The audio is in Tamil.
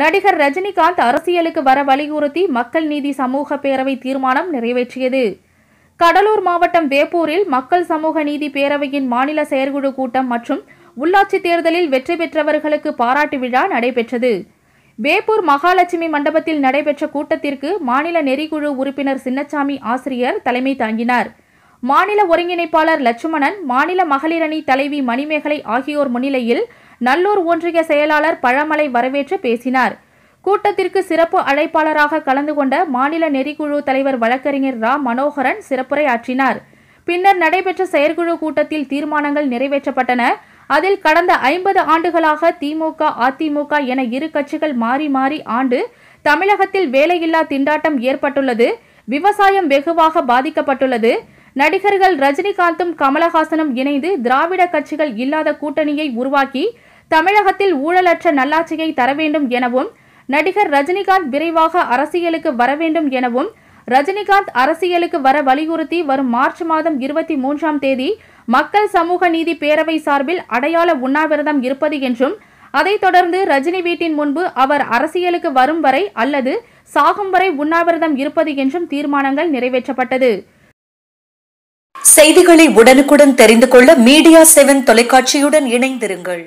நடிகர் ரஜினிகாந்த் அரசியலுக்கு வர வலியுறுத்தி மக்கள் நீதி சமூக பேரவை தீர்மானம் நிறைவேற்றியது கடலூர் மாவட்டம் வேப்பூரில் மக்கள் சமூக நீதி பேரவையின் மாநில செயற்குழு கூட்டம் மற்றும் உள்ளாட்சி தேர்தலில் வெற்றி பெற்றவர்களுக்கு பாராட்டு விழா நடைபெற்றது வேப்பூர் மகாலட்சுமி மண்டபத்தில் நடைபெற்ற கூட்டத்திற்கு மாநில நெறிக்குழு உறுப்பினர் சின்னச்சாமி ஆசிரியர் தலைமை தாங்கினார் மாநில ஒருங்கிணைப்பாளர் லட்சுமணன் மாநில மகளிரணி தலைவி மணிமேகலை ஆகியோர் முன்னிலையில் நல்லூர் ஒன்றிய செயலாளர் பழமலை வரவேற்று பேசினார் கூட்டத்திற்கு சிறப்பு அழைப்பாளராக கலந்து கொண்ட மாநில நெறிக்குழு தலைவர் வழக்கறிஞர் ரா மனோகரன் சிறப்புரை ஆற்றினார் பின்னர் நடைபெற்ற செயற்குழு கூட்டத்தில் தீர்மானங்கள் நிறைவேற்றப்பட்டன அதில் கடந்த ஐம்பது ஆண்டுகளாக திமுக அதிமுக என இரு கட்சிகள் மாறி மாறி ஆண்டு தமிழகத்தில் வேலையில்லா திண்டாட்டம் ஏற்பட்டுள்ளது விவசாயம் வெகுவாக பாதிக்கப்பட்டுள்ளது நடிகர்கள் ரஜினிகாந்தும் கமலஹாசனும் இணைந்து திராவிட கட்சிகள் இல்லாத கூட்டணியை உருவாக்கி தமிழகத்தில் ஊழலற்ற நல்லாட்சியை தர வேண்டும் எனவும் நடிகர் ரஜினிகாந்த் விரைவாக அரசியலுக்கு வர வேண்டும் எனவும் ரஜினிகாந்த் அரசியலுக்கு வர வலியுறுத்தி வரும் மார்ச் மாதம் இருபத்தி மூன்றாம் தேதி மக்கள் சமூக நீதி பேரவை சார்பில் அடையாள உண்ணாவிரதம் இருப்பது என்றும் அதைத் தொடர்ந்து ரஜினி வீட்டின் முன்பு அவர் அரசியலுக்கு வரும் வரை அல்லது சாகும் வரை உண்ணாவிரதம் இருப்பது என்றும் தீர்மானங்கள் நிறைவேற்றப்பட்டது செய்திகளை உடனுக்குடன் தெரிந்து கொள்ள மீடியா செவன் தொலைக்காட்சியுடன் இணைந்திருங்கள்